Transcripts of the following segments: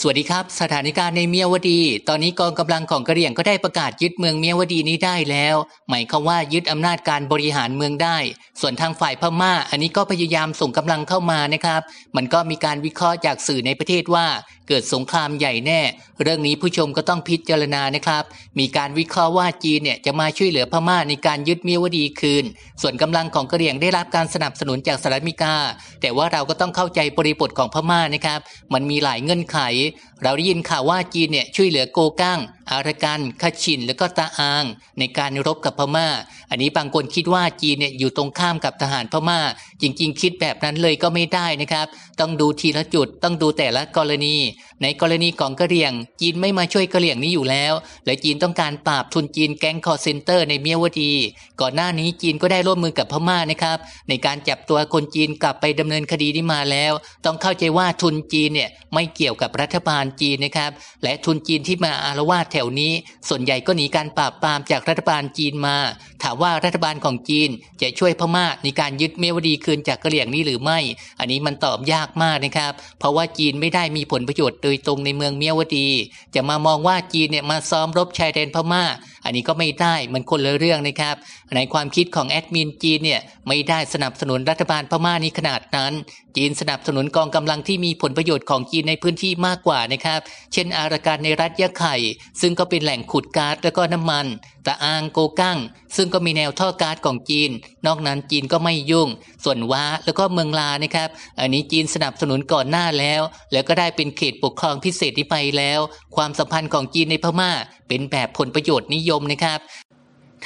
สวัสดีครับ สถานการณ์ในเมียวดี ตอนนี้กองกำลังของกะเหรี่ยงก็ได้ประกาศยึดเมืองเมียวดีนี้ได้แล้ว หมายความว่ายึดอำนาจการบริหารเมืองได้ ส่วนทางฝ่ายพม่า อันนี้ก็พยายามส่งกำลังเข้ามานะครับ มันก็มีการวิเคราะห์จากสื่อในประเทศว่าเกิดสงครามใหญ่แน่ เรื่องนี้ผู้ชมก็ต้องพิจารณานะครับ มีการวิเคราะห์ว่าจีนเนี่ยจะมาช่วยเหลือพม่าในการยึดเมียวดีคืน ส่วนกำลังของกะเหรี่ยงได้รับการสนับสนุนจากสหรัฐอเมริกาแต่ว่าเราก็ต้องเข้าใจบริบทของพม่านะครับ มันมีหลายเงื่อนไข เราได้ยินข่าวว่าจีนเนี่ยช่วยเหลือโกกั้ง อารกันคาชิน และก็ตาอาง ในการรบกับพม่า อันนี้บางคนคิดว่าจีนเนี่ยอยู่ตรงข้ามกับทหารพม่าจริงๆ คิดแบบนั้นเลยก็ไม่ได้นะครับ ต้องดูทีละจุดต้องดูแต่ละกรณีในกรณีของกะเหรี่ยง จีนไม่มาช่วยกะเหรี่ยงนี้อยู่แล้ว และจีนต้องการปราบทุนจีนแก๊งคอร์เซนเตอร์ ในเมียวดี ก่อนหน้านี้จีนก็ได้ร่วมมือกับพม่านะครับในการจับตัวคนจีนกลับไปดำเนินคดีนี้มาแล้ว ต้องเข้าใจว่าทุนจีนเนี่ยไม่เกี่ยวกับรัฐบาลจีนนะครับและทุนจีนที่มาอารวาสแถวนี้ ส่วนใหญ่ก็หนีการปราบปรามจากรัฐบาลจีนมา ถามว่ารัฐบาลของจีนจะช่วยพม่าในการยึดเมียวดีคืนจากกะเหรี่ยงนี้หรือไม่ อันนี้มันตอบยากมากนะครับเพราะว่าจีนไม่ได้มีผลประโยชน์โดยตรงในเมืองเมียวดี จะมามองว่าจีนเนี่ยมาซ้อมรบชายแดนพมา่า อันนี้ก็ไม่ได้มันคนละเรื่องนะครับในความคิดของแอดมินจีนเนี่ยไม่ได้สนับสนุนรัฐบาลพม่านี้ขนาดนั้น จีนสนับสนุนกองกำลังที่มีผลประโยชน์ของจีนในพื้นที่มากกว่านะครับเช่นอาราการในรัฐยะไข่ ซึ่งก็เป็นแหล่งขุดก๊าซและก็น้ำมันตะอางโกกั้งซึ่งก็มีแนวท่อการ์ดของจีน นอกนั้นจีนก็ไม่ยุ่ง ส่วนว้าแล้วก็เมืองลานะครับ อันนี้จีนสนับสนุนก่อนหน้าแล้ว แล้วก็ได้เป็นเขตปกครองพิเศษที่ไปแล้ว ความสัมพันธ์ของจีนในพม่าเป็นแบบผลประโยชน์นิยมนะครับ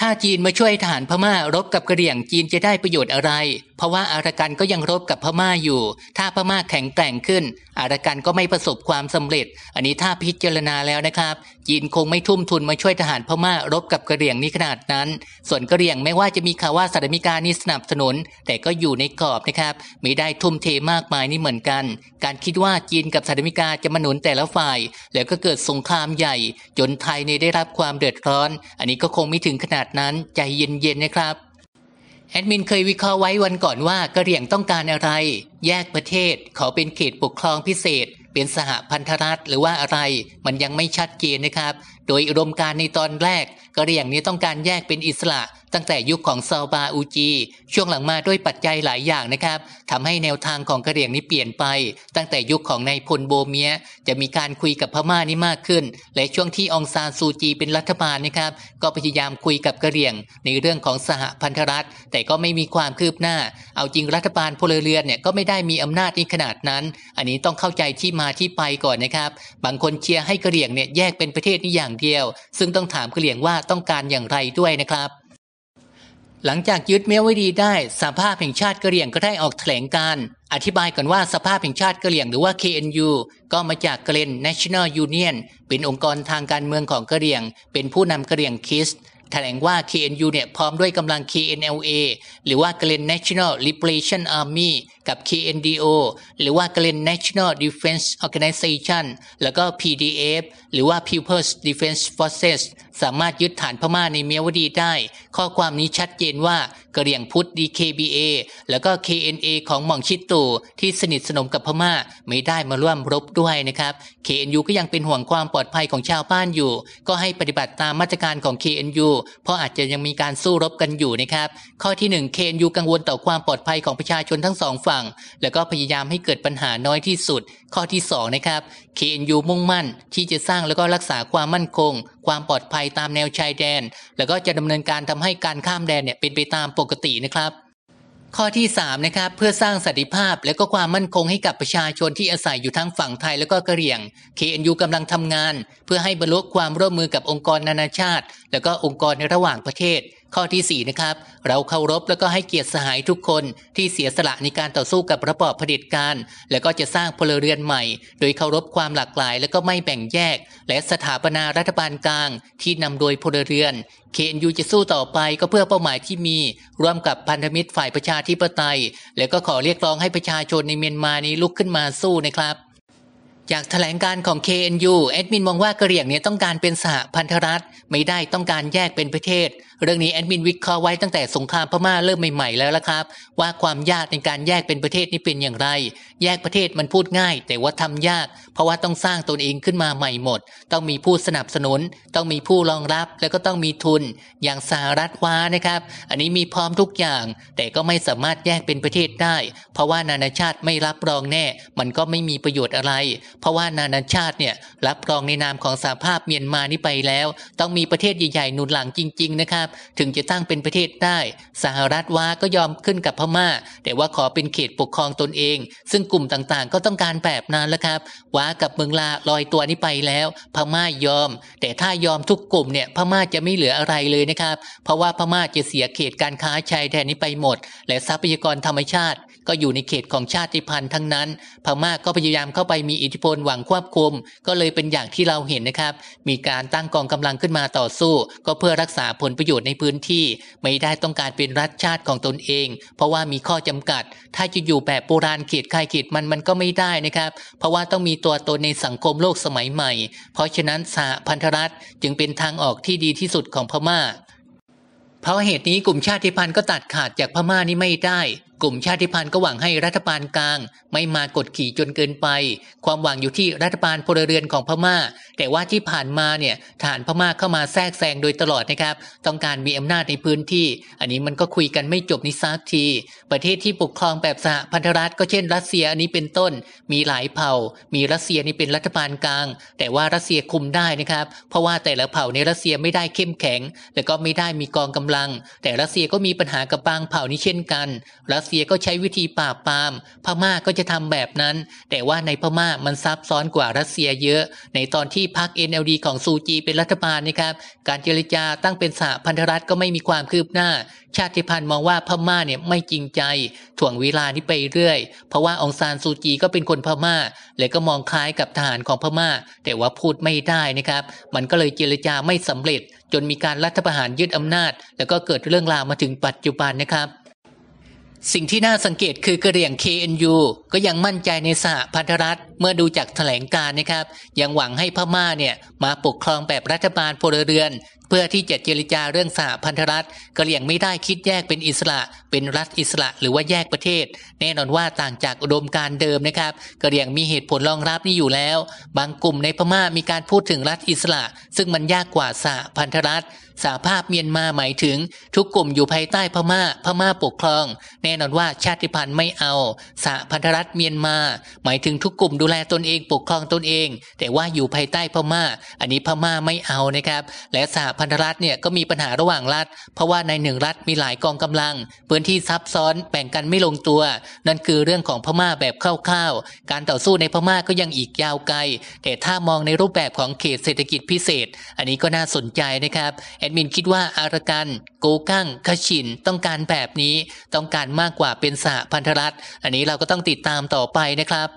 ถ้าจีนมาช่วยฐานพม่ารบกับกระเหรี่ยงจีนจะได้ประโยชน์อะไร เพราะว่าอารักันก็ยังรบกับพม่าอยู่ ถ้าพม่าแข็งแกร่งขึ้นอารการก็ไม่ประสบความสำเร็จ อันนี้ถ้าพิจารณาแล้วนะครับ จีนคงไม่ทุ่มทุนมาช่วยทหารพม่ารบกับกระเหรี่ยงนี้ขนาดนั้น ส่วนกระเหรี่ยงไม่ว่าจะมีข่าวว่าสหรัฐอเมริกานี่สนับสนุน แต่ก็อยู่ในกรอบนะครับไม่ได้ทุ่มเทมากมายนี่เหมือนกัน การคิดว่าจีนกับสหรัฐอเมริกาจะมาหนุนแต่ละฝ่าย แล้วก็เกิดสงครามใหญ่ จนไทยเนี่ยได้รับความเดือดร้อน อันนี้ก็คงไม่ถึงขนาดนั้นใจเย็นๆนะครับแอดมินเคยวิเคราะห์ไว้วันก่อนว่ากะเหรี่ยงต้องการอะไร แยกประเทศ ขอเป็นเขตปกครองพิเศษ เป็นสหพันธรัฐหรือว่าอะไร มันยังไม่ชัดเจนนะครับ โดยอุดมการในตอนแรกกะเหรี่ยงนี้ต้องการแยกเป็นอิสระตั้งแต่ยุคของซาบาอูจี ช่วงหลังมาด้วยปัจจัยหลายอย่างนะครับทำให้แนวทางของกระเหรี่ยงนี้เปลี่ยนไป ตั้งแต่ยุคของนายพลโบเมีย จะมีการคุยกับพม่านี่มากขึ้น และช่วงที่องซานซูจีเป็นรัฐบาลนะครับ ก็พยายามคุยกับกระเหรี่ยง ในเรื่องของสหพันธรัฐ แต่ก็ไม่มีความคืบหน้า เอาจริงรัฐบาลพลเรือนเนี่ยก็ไม่ได้มีอำนาจนี้ขนาดนั้น อันนี้ต้องเข้าใจที่มาที่ไปก่อนนะครับ บางคนเชียร์ให้กระเหรี่ยงเนี่ยแยกเป็นประเทศนี้อย่างเดียว ซึ่งต้องถามกระเหรี่ยงว่าต้องการอย่างไรด้วยนะครับหลังจากยึดเมียวไวดีได้สภาพแห่งชาติกะเหรี่ยงก็ได้ออกแถลงการ อธิบายก่อนว่าสภาพแห่งชาติกะเหรี่ยงหรือว่า KNU ก็มาจากเกรน National Union เป็นองค์กรทางการเมืองของกะเหรี่ยงเป็นผู้นำกะเหรี่ยงคิสแถลงว่า KNU เนี่ย พร้อมด้วยกำลัง KNLA หรือว่า g l e น National Liberation Army กับ KNDO หรือว่า g l e น National Defense Organization แล้วก็ PDF หรือว่า People's Defense Forces สามารถยึดฐานพม่าในเมียวดีได้ ข้อความนี้ชัดเจนว่ากระเหรี่ยงพุทธ DKBA แล้วก็ KNA ของหม่องชิดตู่ที่สนิทสนมกับพม่าไม่ได้มาร่วมรบด้วยนะครับ KNU ก็ยังเป็นห่วงความปลอดภัยของชาวบ้านอยู่ ก็ให้ปฏิบัติตามมาตรการของ KNU เพราะอาจจะยังมีการสู้รบกันอยู่นะครับ ข้อที่ 1 KNU กังวลต่อความปลอดภัยของประชาชนทั้งสองฝั่ง แล้วก็พยายามให้เกิดปัญหาน้อยที่สุด ข้อที่2นะครับ KNU มุ่งมั่นที่จะสร้างแล้วก็รักษาความมั่นคง ความปลอดภัยตามแนวชายแดน แล้วก็จะดำเนินการทำให้การข้ามแดนเนี่ยเป็นไปตามปกตินะครับ ข้อที่ 3 นะครับ เพื่อสร้างสันติภาพและก็ความมั่นคงให้กับประชาชนที่อาศัยอยู่ทั้งฝั่งไทยและก็กะเหรี่ยง KNU กำลังทำงาน เพื่อให้บรรลุความร่วมมือกับองค์กรนานาชาติ และก็องค์กรในระหว่างประเทศข้อที่4นะครับ เราเคารพและก็ให้เกียรติสหายทุกคนที่เสียสละในการต่อสู้กับระบอบเผด็จการ และก็จะสร้างพลเรือนใหม่ โดยเคารพความหลากหลาย และก็ไม่แบ่งแยก และสถาปนารัฐบาลกลางที่นำโดยพลเรือนเคนยูจะสู้ต่อไปก็เพื่อเป้าหมายที่มี ร่วมกับพันธมิตรฝ่ายประชาธิปไตย และก็ขอเรียกร้องให้ประชาชนในเมียนมานี้ลุกขึ้นมาสู้นะครับ จากแถลงการของ KNU แอดมินมองว่ากระเหรี่ยงเนี่ยต้องการเป็นสหพันธรัฐไม่ได้ต้องการแยกเป็นประเทศเรื่องนี้แอดมินวิเคราะห์ไว้ตั้งแต่ สงครามพม่าเริ่มใหม่ๆแล้วละครับว่าความยากในการแยกเป็นประเทศนี้เป็นอย่างไร แยกประเทศมันพูดง่าย แต่ว่าทำยาก เพราะว่าต้องสร้างตนเองขึ้นมาใหม่หมด ต้องมีผู้สนับสนุน ต้องมีผู้รองรับแล้วก็ต้องมีทุน อย่างสหรัฐว้านะครับ อันนี้มีพร้อมทุกอย่าง แต่ก็ไม่สามารถแยกเป็นประเทศได้ เพราะว่านานาชาติไม่รับรองแน่ มันก็ไม่มีประโยชน์อะไร เพราะว่านานาชาติเนี่ยรับรองในนามของสหภาพเมียนมานี้ไปแล้ว ต้องมีประเทศใหญ่ๆหนุนหลังจริงๆนะครับถึงจะตั้งเป็นประเทศได้สหรัฐว่าก็ยอมขึ้นกับพมา่า แต่ว่าขอเป็นเขตปกครองตนเอง ซึ่งกลุ่มต่างๆก็ต้องการแบบนั้นแล้วครับว่ากับเมืองลาลอยตัวนี้ไปแล้ว พม่ายอม แต่ถ้ายอมทุกกลุ่มเนี่ยพม่าจะไม่เหลืออะไรเลยนะครับ เพราะว่าพม่าจะเสียเขตการค้าชายแดนนี้ไปหมด และทรัพยากรธรรมชาติ ก็อยู่ในเขตของชาติพันธุ์ทั้งนั้น พม่าก็พยายามเข้าไปมีอิทธิพลหวังควบคุม ก็เลยเป็นอย่างที่เราเห็นนะครับมีการตั้งกองกำลังขึ้นมาต่อสู้ ก็เพื่อรักษาผลประโยชน์ชน์ในพื้นที่ไม่ได้ต้องการเป็นรัฐชาติของตนเอง เพราะว่ามีข้อจำกัด ถ้าจะอยู่แบบโบราณเขตใครเขตมันมันก็ไม่ได้นะครับเพราะว่าต้องมีตัวตนในสังคมโลกสมัยใหม่ เพราะฉะนั้นสหพันธรัฐจึงเป็นทางออกที่ดีที่สุดของพม่า เพราะเหตุนี้กลุ่มชาติพันธุ์ก็ตัดขาดจากพม่านี้ไม่ได้กลุ่มชาติพันธุ์ก็หวังให้รัฐบาลกลาง ไม่มากดขี่จนเกินไป ความหวังอยู่ที่รัฐบาลพลเรือนของพม่า แต่ว่าที่ผ่านมาเนี่ยฐานพม่าเข้ามาแทรกแซงโดยตลอดนะครับ ต้องการมีอำนาจในพื้นที่ อันนี้มันก็คุยกันไม่จบนิสักที ประเทศที่ปกครองแบบสหพันธรัฐ ก็เช่น รัสเซียอันนี้เป็นต้น มีหลายเผ่า มีรัสเซียนี่เป็นรัฐบาลกลาง แต่ว่ารัสเซียคุมได้นะครับ เพราะว่าแต่ละเผ่าในรัสเซียไม่ได้เข้มแข็ง และก็ไม่ได้มีกองกำลัง แต่รัสเซียก็มีปัญหากับบางเผ่านี้เช่นกันรัสสเซียก็ใช้วิธีปราบปราม พม่าก็จะทำแบบนั้น แต่ว่าในพม่ามันซับซ้อนกว่ารัสเซียเยอะ ในตอนที่พรรค NLD ของซูจีเป็นรัฐบาลนะครับ การเจรจาตั้งเป็นสหพันธรัฐก็ไม่มีความคืบหน้า ชาติพันธุ์มองว่าพม่าเนี่ยไม่จริงใจ ถ่วงเวลานี้ไปเรื่อย เพราะว่าองซานซูจีก็เป็นคนพม่าเลยก็มองคล้ายกับทหารของพม่า แต่ว่าพูดไม่ได้นะครับ มันก็เลยเจรจาไม่สำเร็จ จนมีการรัฐประหารยึดอำนาจ แล้วก็เกิดเรื่องราวมาถึงปัจจุบันนะครับสิ่งที่น่าสังเกตคือกระเหรี่ยง KNU ก็ยังมั่นใจในสหพันธรัฐเมื่อดูจากถแถลงการนะครับ ยังหวังให้พม่าเนี่ย มาปกครองแบบรัฐบาลพลเรือนเพื่อที่จะเจรจาเรื่องสหพันธรัฐกะเหลี่ยงไม่ได้คิดแยกเป็นอิสระ เป็นรัฐอิสระ หรือว่าแยกประเทศ แน่นอนว่าต่างจากอุดมการเดิมนะครับกะเหลี่ยงมีเหตุผลรองรับนี่อยู่แล้ว บางกลุ่มในพม่ามีการพูดถึงรัฐอิสระ ซึ่งมันยากกว่าสหพันธรัฐสหภาพเมียนมา หมายถึงทุกกลุ่มอยู่ภายใต้พม่าพม่าปกครอง แน่นอนว่าชาติพันธุ์ไม่เอาสหพันธรัฐเมียนมา หมายถึงทุกกลุ่มดูแลตนเองปกครองตนเอง แต่ว่าอยู่ภายใต้พม่า อันนี้พม่าไม่เอานะครับ และสหพันธรัฐเนี่ยก็มีปัญหาระหว่างรัฐ เพราะว่าในหนึ่งรัฐมีหลายกองกำลังพื้นที่ซับซ้อนแบ่งกันไม่ลงตัว นั่นคือเรื่องของพม่าแบบคร่าวๆการต่อสู้ในพม่าก็ยังอีกยาวไกล แต่ถ้ามองในรูปแบบของเขตเศรษฐกิจพิเศษ อันนี้ก็น่าสนใจนะครับ แอดมินคิดว่าอารกันโกกั้งคชิน ต้องการแบบนี้ต้องการมากกว่าเป็นสหพันธรัฐอันนี้เราก็ต้องติดตามต่อไปนะครับ